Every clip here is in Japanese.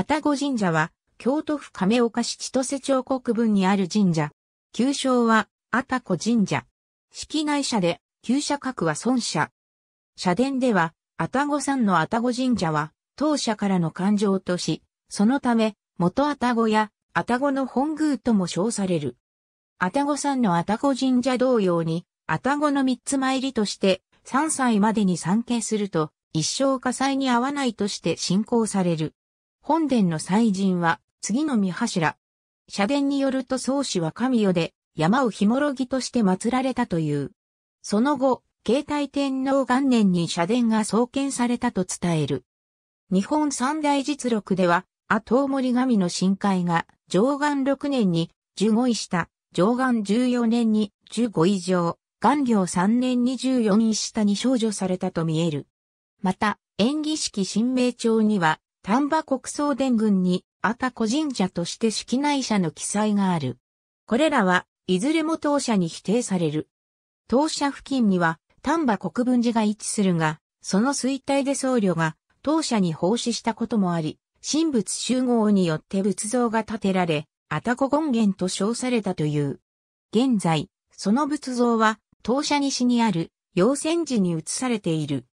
愛宕神社は、京都府亀岡市千歳町国分にある神社。旧称は、愛宕神社。式内社で、旧社格は孫社。社殿では、愛宕山の愛宕神社は、当社からの感情とし、そのため、元愛宕や、愛宕の本宮とも称される。愛宕山の愛宕神社同様に、愛宕の三つ参りとして、3歳までに参詣すると、一生火災に合わないとして信仰される。本殿の祭神は、次の御柱。社殿によると宗氏は神代で、山をひもろぎとして祀られたという。その後、慶太天皇元年に社殿が創建されたと伝える。日本三大実録では、阿森神の深海が、上岸6年に15位下、上岸14年に15位上、元領3年に14位下に少女されたと見える。また、演技式神明帳には、丹波国総伝軍に、あた個人社として式内者の記載がある。これらは、いずれも当社に否定される。当社付近には、丹波国分寺が位置するが、その衰退で僧侶が、当社に奉仕したこともあり、神仏集合によって仏像が建てられ、あたこ権現と称されたという。現在、その仏像は、当社西にある、陽泉寺に移されている。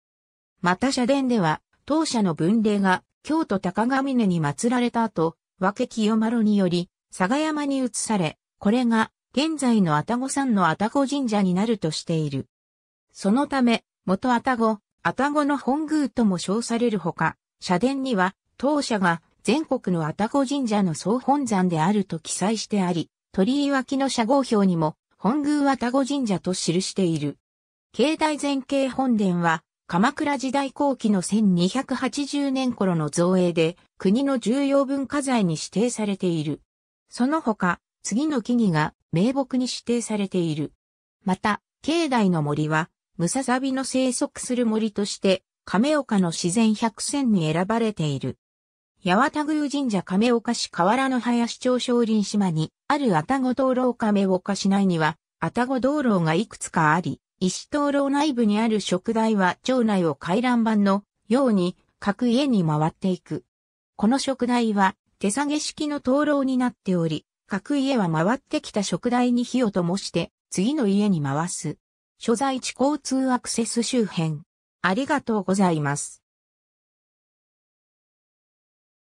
また社殿では、当社の文礼が京都高ヶ峰に祀られた後、分け清丸により、佐賀山に移され、これが現在の愛宕山の愛宕神社になるとしている。そのため、元愛宕、愛宕の本宮とも称されるほか、社殿には当社が全国の愛宕神社の総本山であると記載してあり、鳥居脇の社号表にも本宮愛宕神社と記している。境内前景本殿は鎌倉時代後期の1280年頃の造営で国の重要文化財に指定されている。その他、次の木々が名木に指定されている。また、境内の森は、ムササビの生息する森として、亀岡の自然百選に選ばれている。八幡宮神社亀岡市河原の林町少林島にある愛宕灯籠亀岡市内には、愛宕道路がいくつかあり、石灯籠内部にある食台は町内を回覧板のように各家に回っていく。この食台は手下げ式の灯籠になっており、各家は回ってきた食台に火を灯して次の家に回す。所在地交通アクセス周辺。ありがとうございます。